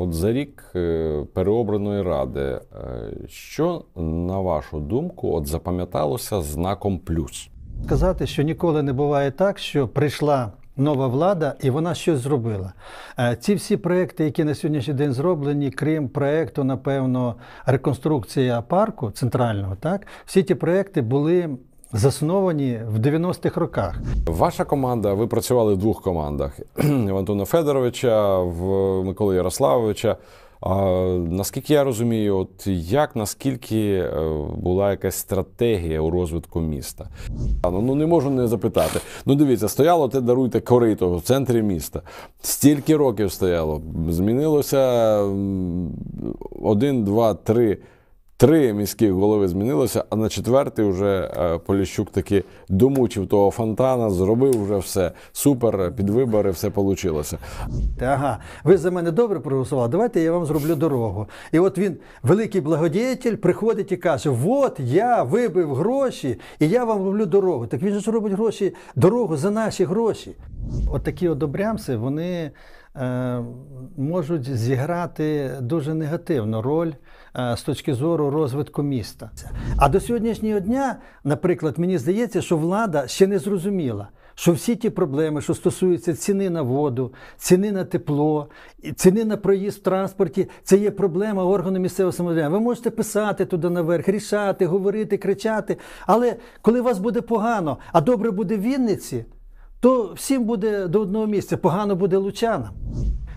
От за рік е, переобраної ради, е, що на вашу думку, от запам'яталося знаком плюс? Сказати, що ніколи не буває так, що прийшла. Нова влада, і вона щось зробила. Е, ці всі проекти, які на сьогоднішній день зроблені, крім проекту, напевно, реконструкція парку центрального, так всі ті проекти були засновані в 90-х роках. Ваша команда, ви працювали в двох командах: в Антона Федоровича, в Миколи Ярославовича. А, Наскільки я розумію, от як наскільки е, була якась стратегія у розвитку міста? А, ну, ну не можу не запитати. Ну, дивіться, стояло те, даруйте корито в центрі міста. Стільки років стояло, змінилося один, два, три. Три міських голови змінилося, а на четвертий вже е, Поліщук таки домучив того фонтана, зробив вже все. Супер, під вибори, все вийшло. Ага, ви за мене добре проголосували. Давайте я вам зроблю дорогу. І от він, великий благодіятель, приходить і каже: От я вибив гроші, і я вам роблю дорогу. Так він ж зробить гроші, дорогу за наші гроші. От такі одобрямси, вони е, можуть зіграти дуже негативну роль. Е, з точки зору розвитку міста. А до сьогоднішнього дня, наприклад, мені здається, що влада ще не зрозуміла. Що всі ті проблеми, що стосуються ціни на воду, ціни на тепло, ціни на проїзд в транспорті, це є проблема органу місцевого самоврядування. Ви можете писати туди наверх, рішати, говорити, кричати. Але коли у вас буде погано, а добре буде в Вінниці, то всім буде до одного місця. Погано буде лучанам.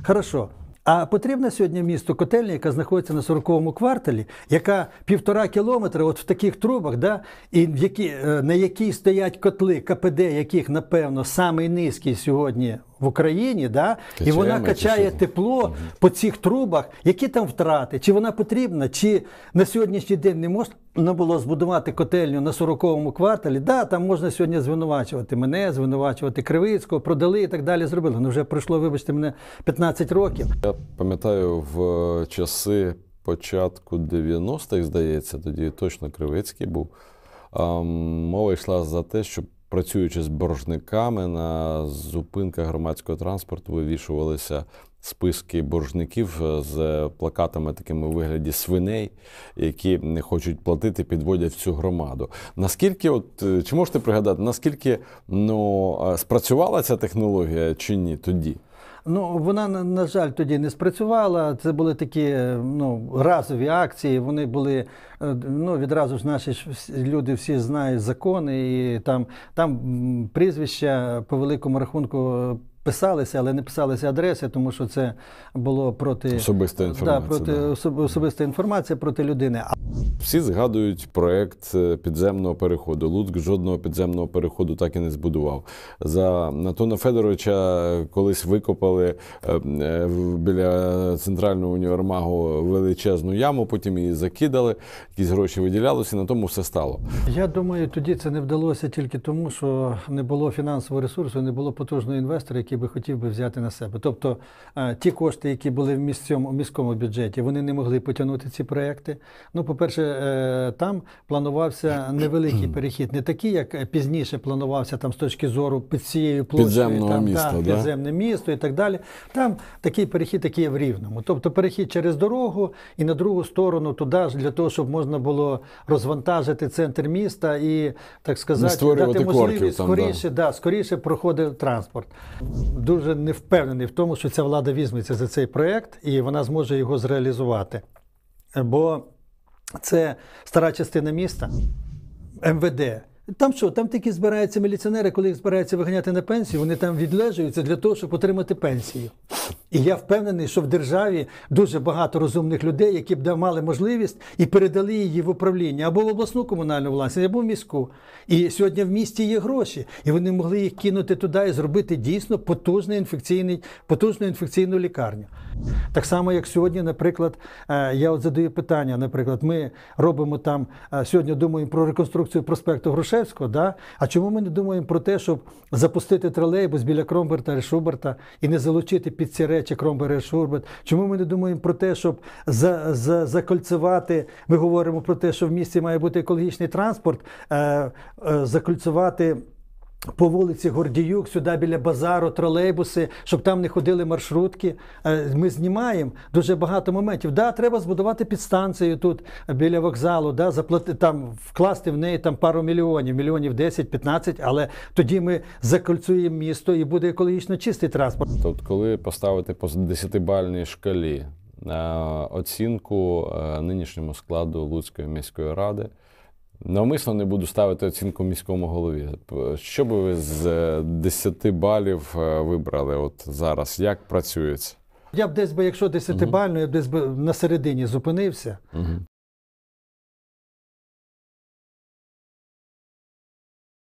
Хорошо. А потрібна сьогодні місто котельня, яка знаходиться на 40-му кварталі, яка півтора кілометра, от в таких трубах, да, і в які, е, на якій стоять котли КПД, яких, напевно, самий низький сьогодні в Україні, да? і вона качає тепло угу. по цих трубах, які там втрати, чи вона потрібна, чи на сьогоднішній день не можна було збудувати котельню на 40-му кварталі. Да, Там можна сьогодні звинувачувати мене, звинувачувати Кривицького, продали і так далі. Зробили. Ну вже пройшло, вибачте, мене 15 років. Я пам'ятаю в е, часи початку 90-х, здається, тоді точно Кривицький був. Мова йшла за те, щоб працюючи з боржниками на зупинках громадського транспорту, вивішувалися списки боржників е, з плакатами, такими у вигляді свиней, які не хочуть платити, підводять всю громаду. Наскільки, от е, чи можете пригадати, наскільки ну е, спрацювала ця технологія чи ні тоді? Ну вона на жаль тоді не спрацювала. Це були такі е, ну разові акції. Вони були е, ну відразу ж наші ж люди всі знають закони, і там там прізвища по великому рахунку. Е, писалися, але не писалися адреси, тому що це було проти особиста інформація, да, проти да. Особ, особиста інформація проти людини. Всі згадують проект е, підземного переходу. Луцьк жодного підземного переходу так і не збудував. За Натона Федоровича е, колись викопали е, біля центрального універмагу величезну яму, потім її закидали, якісь гроші виділялися, і на тому все стало. Я думаю, тоді це не вдалося тільки тому, що не було фінансового ресурсу, не було потужного інвестора, який який би хотів би взяти на себе. Тобто е, ті кошти, які були в міському, у міському бюджеті, вони не могли потягнути ці проекти. Ну, по-перше, е, там планувався невеликий перехід, не такий, як е, пізніше планувався там з точки зору під цією площею, там, та, да? місто і так далі. Там такий перехід, який є в Рівному. Тобто перехід через дорогу і на другу сторону туди ж для того, щоб можна було розвантажити центр міста і так сказати, дати можливість там, скоріше, да. да, скоріше проходив транспорт дуже не впевнений в тому, що ця влада візьметься за цей проект і вона зможе його зреалізувати. Бо це стара частина міста, МВД. Там що? Там тільки збираються міліціонери, коли їх збираються виганяти на пенсію, вони там відлежуються для того, щоб отримати пенсію. І я впевнений, що в державі дуже багато розумних людей, які б мали можливість і передали її в управління або в обласну комунальну власність, або в міську. І сьогодні в місті є гроші, і вони могли їх кинути туди і зробити дійсно потужний інфекційний, потужну інфекційну лікарню. Так само, як сьогодні, наприклад, е, я от задаю питання. Наприклад, ми робимо там е, сьогодні, думаємо про реконструкцію проспекту Грошей. Грушевського, да? а чому ми не думаємо про те, щоб запустити тролейбус біля Кромберта і Шуберта і не залучити під ці речі Кромбера і Шуберт? Чому ми не думаємо про те, щоб за, за, закольцювати, ми говоримо про те, що в місті має бути екологічний транспорт, е, е, закольцювати по вулиці Гордіюк, сюди біля базару, тролейбуси, щоб там не ходили маршрутки. Е, ми знімаємо дуже багато моментів. Да, треба збудувати підстанцію тут біля вокзалу, да, заплати, там вкласти в неї там пару мільйонів, мільйонів 10-15, але тоді ми закольцюємо місто і буде екологічно чистий транспорт. Тобто, коли поставити по 10-бальній шкалі е, оцінку е, нинішньому складу Луцької міської ради. Навмисно не буду ставити оцінку міському голові. Що би ви з 10 е, балів е, вибрали от зараз? Як працюється? Я б десь би, якщо 10-бально, я б десь би на середині зупинився. Угу.